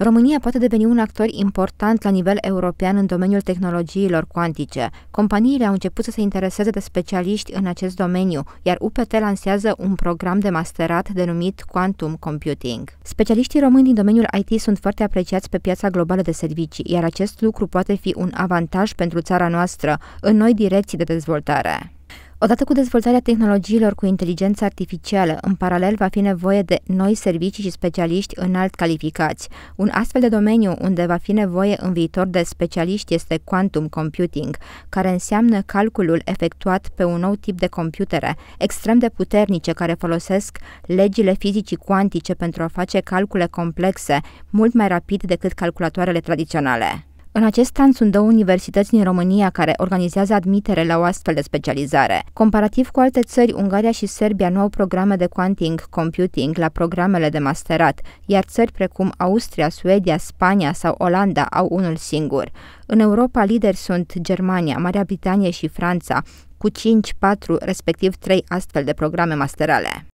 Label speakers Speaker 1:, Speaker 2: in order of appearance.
Speaker 1: România poate deveni un actor important la nivel european în domeniul tehnologiilor cuantice. Companiile au început să se intereseze de specialiști în acest domeniu, iar UPT lansează un program de masterat denumit Quantum Computing. Specialiștii români din domeniul IT sunt foarte apreciați pe piața globală de servicii, iar acest lucru poate fi un avantaj pentru țara noastră în noi direcții de dezvoltare. Odată cu dezvoltarea tehnologiilor cu inteligență artificială, în paralel va fi nevoie de noi servicii și specialiști înalt calificați. Un astfel de domeniu unde va fi nevoie în viitor de specialiști este quantum computing, care înseamnă calculul efectuat pe un nou tip de computere, extrem de puternice care folosesc legile fizicii cuantice pentru a face calcule complexe, mult mai rapid decât calculatoarele tradiționale. În acest an sunt două universități din România care organizează admitere la o astfel de specializare. Comparativ cu alte țări, Ungaria și Serbia nu au programe de quanting computing la programele de masterat, iar țări precum Austria, Suedia, Spania sau Olanda au unul singur. În Europa, lideri sunt Germania, Marea Britanie și Franța, cu 5, 4, respectiv 3 astfel de programe masterale.